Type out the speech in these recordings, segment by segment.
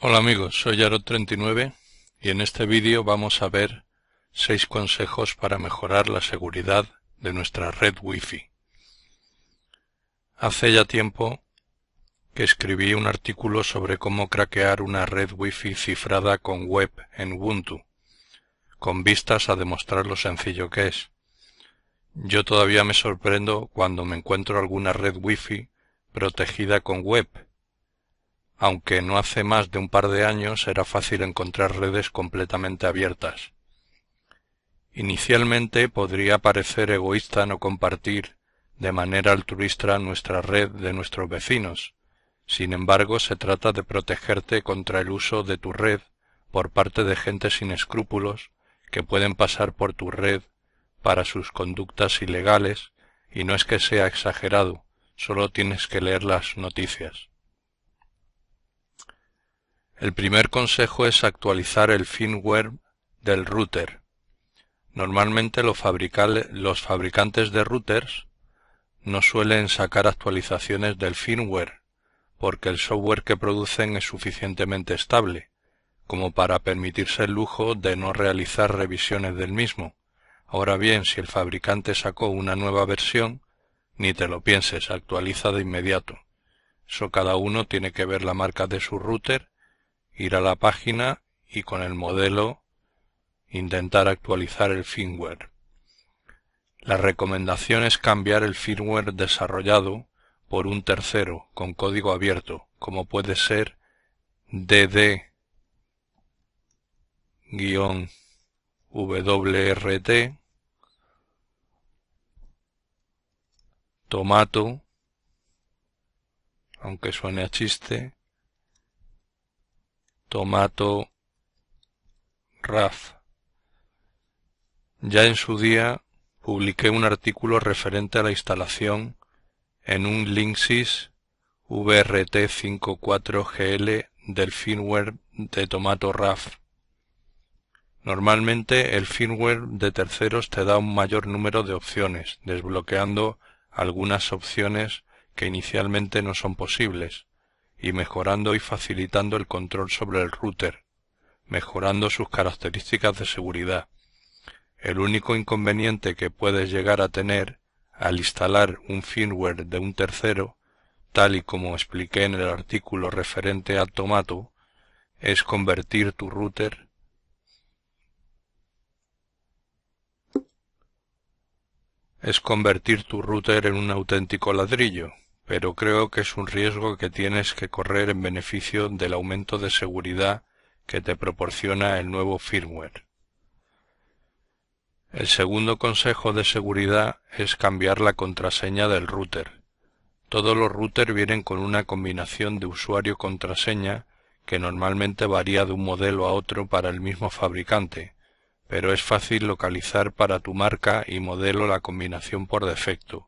Hola amigos, soy Yarot39 y en este vídeo vamos a ver 6 consejos para mejorar la seguridad de nuestra red Wi-Fi. Hace ya tiempo que escribí un artículo sobre cómo craquear una red Wi-Fi cifrada con web en Ubuntu, con vistas a demostrar lo sencillo que es. Yo todavía me sorprendo cuando me encuentro alguna red Wi-Fi protegida con web aunque no hace más de un par de años era fácil encontrar redes completamente abiertas. Inicialmente podría parecer egoísta no compartir de manera altruista nuestra red de nuestros vecinos. Sin embargo, se trata de protegerte contra el uso de tu red por parte de gente sin escrúpulos que pueden pasar por tu red para sus conductas ilegales y no es que sea exagerado, solo tienes que leer las noticias. El primer consejo es actualizar el firmware del router. Normalmente los, fabricantes de routers no suelen sacar actualizaciones del firmware porque el software que producen es suficientemente estable como para permitirse el lujo de no realizar revisiones del mismo. Ahora bien, si el fabricante sacó una nueva versión, ni te lo pienses, actualiza de inmediato. Eso cada uno tiene que ver la marca de su router ir a la página y con el modelo intentar actualizar el firmware. La recomendación es cambiar el firmware desarrollado por un tercero con código abierto, como puede ser dd-wrt tomato, aunque suene a chiste, Tomato RAF. Ya en su día publiqué un artículo referente a la instalación en un Linksys VRT54GL del firmware de Tomato RAF. Normalmente el firmware de terceros te da un mayor número de opciones, desbloqueando algunas opciones que inicialmente no son posibles y mejorando y facilitando el control sobre el router, mejorando sus características de seguridad. El único inconveniente que puedes llegar a tener al instalar un firmware de un tercero, tal y como expliqué en el artículo referente a Tomato, es convertir tu router es convertir tu router en un auténtico ladrillo pero creo que es un riesgo que tienes que correr en beneficio del aumento de seguridad que te proporciona el nuevo firmware. El segundo consejo de seguridad es cambiar la contraseña del router. Todos los routers vienen con una combinación de usuario-contraseña que normalmente varía de un modelo a otro para el mismo fabricante, pero es fácil localizar para tu marca y modelo la combinación por defecto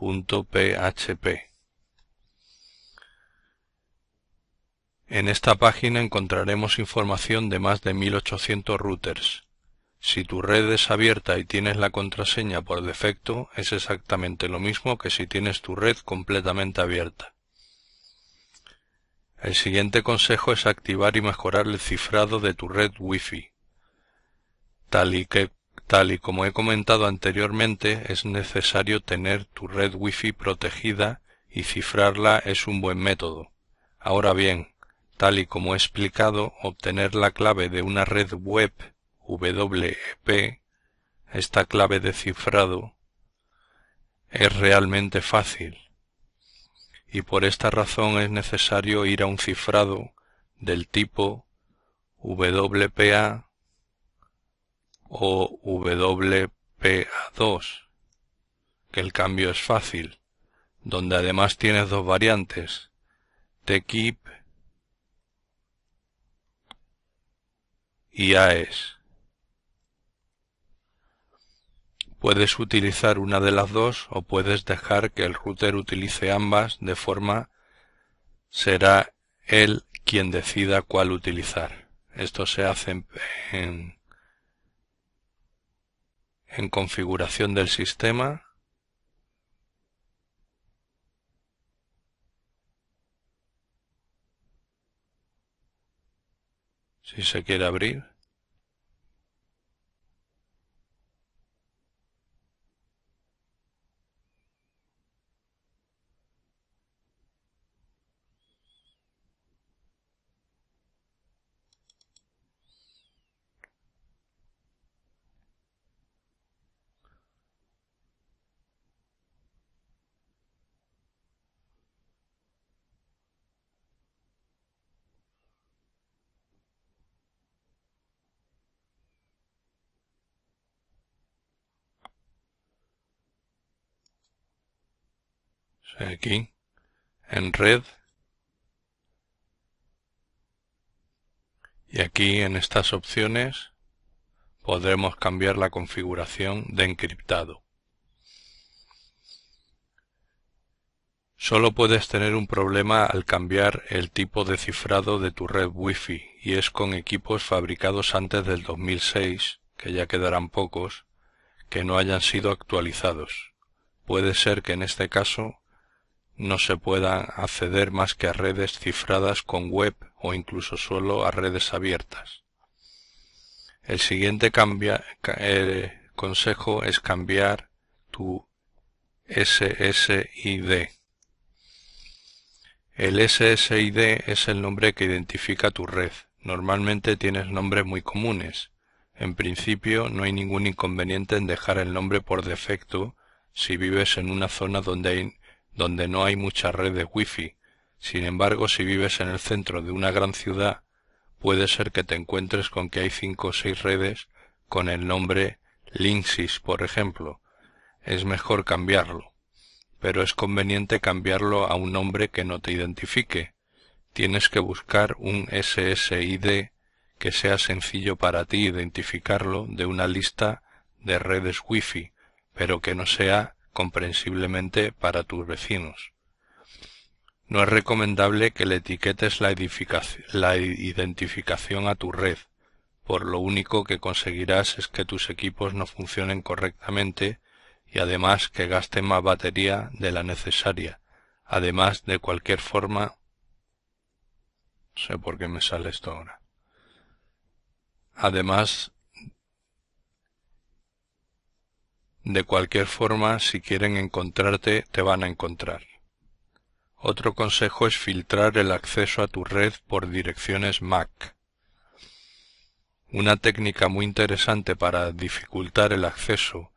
.php. En esta página encontraremos información de más de 1800 routers. Si tu red es abierta y tienes la contraseña por defecto, es exactamente lo mismo que si tienes tu red completamente abierta. El siguiente consejo es activar y mejorar el cifrado de tu red Wi-Fi, tal y que Tal y como he comentado anteriormente, es necesario tener tu red Wi-Fi protegida y cifrarla es un buen método. Ahora bien, tal y como he explicado, obtener la clave de una red web WEP, esta clave de cifrado, es realmente fácil y por esta razón es necesario ir a un cifrado del tipo WPA o WPA2, que el cambio es fácil, donde además tienes dos variantes, te keep y AES. Puedes utilizar una de las dos o puedes dejar que el router utilice ambas de forma será él quien decida cuál utilizar. Esto se hace en en configuración del sistema si se quiere abrir aquí en red y aquí en estas opciones podremos cambiar la configuración de encriptado. Solo puedes tener un problema al cambiar el tipo de cifrado de tu red Wi-Fi y es con equipos fabricados antes del 2006, que ya quedarán pocos, que no hayan sido actualizados. Puede ser que en este caso no se pueda acceder más que a redes cifradas con web o incluso solo a redes abiertas. El siguiente eh, consejo es cambiar tu SSID. El SSID es el nombre que identifica tu red. Normalmente tienes nombres muy comunes. En principio no hay ningún inconveniente en dejar el nombre por defecto si vives en una zona donde hay donde no hay mucha red de wifi. Sin embargo, si vives en el centro de una gran ciudad, puede ser que te encuentres con que hay cinco o seis redes con el nombre Linksys, por ejemplo. Es mejor cambiarlo, pero es conveniente cambiarlo a un nombre que no te identifique. Tienes que buscar un SSID que sea sencillo para ti identificarlo de una lista de redes wifi, pero que no sea comprensiblemente para tus vecinos. No es recomendable que le etiquetes la, identificación a tu red, por lo único que conseguirás es que tus equipos no funcionen correctamente y además que gasten más batería de la necesaria, además de cualquier forma no sé por qué me sale esto ahora. Además De cualquier forma, si quieren encontrarte, te van a encontrar. Otro consejo es filtrar el acceso a tu red por direcciones MAC. Una técnica muy interesante para dificultar el acceso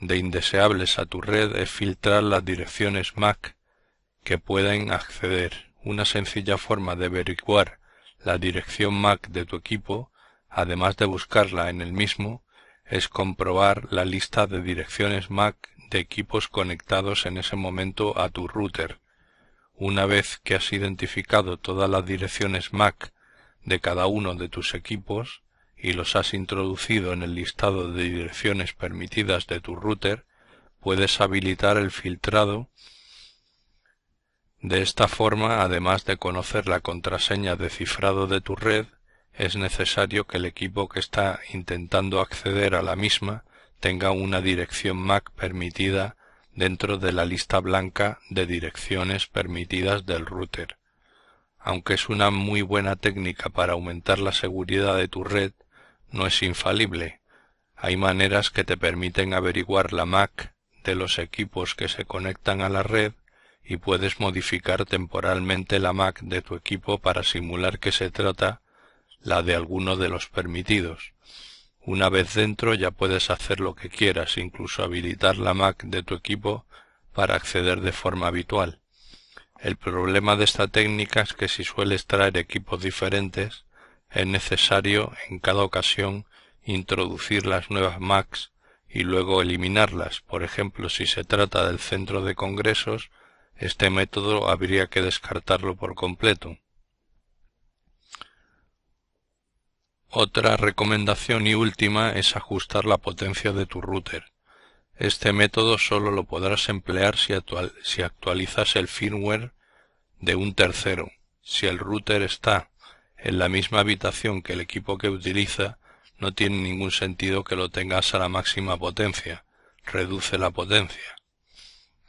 de indeseables a tu red es filtrar las direcciones MAC que pueden acceder. Una sencilla forma de averiguar la dirección MAC de tu equipo, además de buscarla en el mismo, es comprobar la lista de direcciones MAC de equipos conectados en ese momento a tu router. Una vez que has identificado todas las direcciones MAC de cada uno de tus equipos y los has introducido en el listado de direcciones permitidas de tu router, puedes habilitar el filtrado. De esta forma, además de conocer la contraseña de cifrado de tu red, es necesario que el equipo que está intentando acceder a la misma tenga una dirección MAC permitida dentro de la lista blanca de direcciones permitidas del router. Aunque es una muy buena técnica para aumentar la seguridad de tu red, no es infalible. Hay maneras que te permiten averiguar la MAC de los equipos que se conectan a la red y puedes modificar temporalmente la MAC de tu equipo para simular que se trata la de alguno de los permitidos. Una vez dentro ya puedes hacer lo que quieras, incluso habilitar la Mac de tu equipo para acceder de forma habitual. El problema de esta técnica es que si sueles traer equipos diferentes, es necesario en cada ocasión introducir las nuevas Macs y luego eliminarlas. Por ejemplo, si se trata del centro de congresos, este método habría que descartarlo por completo. Otra recomendación y última es ajustar la potencia de tu router. Este método solo lo podrás emplear si, si actualizas el firmware de un tercero. Si el router está en la misma habitación que el equipo que utiliza, no tiene ningún sentido que lo tengas a la máxima potencia. Reduce la potencia.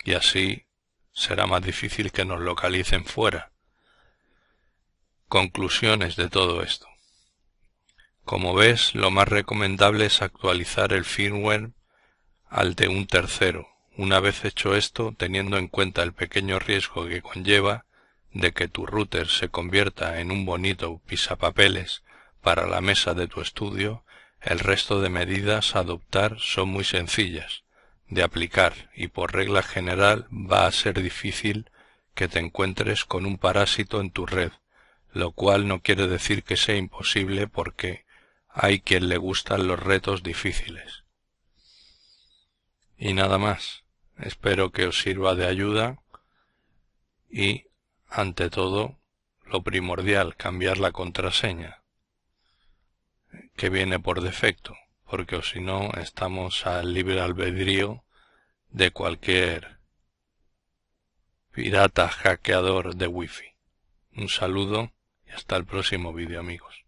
Y así será más difícil que nos localicen fuera. Conclusiones de todo esto. Como ves, lo más recomendable es actualizar el firmware al de un tercero. Una vez hecho esto, teniendo en cuenta el pequeño riesgo que conlleva de que tu router se convierta en un bonito pisapapeles para la mesa de tu estudio, el resto de medidas a adoptar son muy sencillas de aplicar y por regla general va a ser difícil que te encuentres con un parásito en tu red, lo cual no quiere decir que sea imposible porque hay quien le gustan los retos difíciles. Y nada más. Espero que os sirva de ayuda y, ante todo, lo primordial, cambiar la contraseña que viene por defecto, porque si no estamos al libre albedrío de cualquier pirata hackeador de wifi. Un saludo y hasta el próximo vídeo amigos.